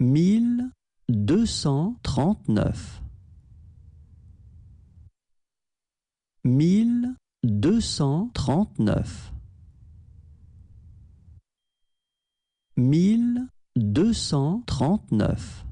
mille deux cent trente-neuf mille deux cent trente-neuf mille deux cent trente-neuf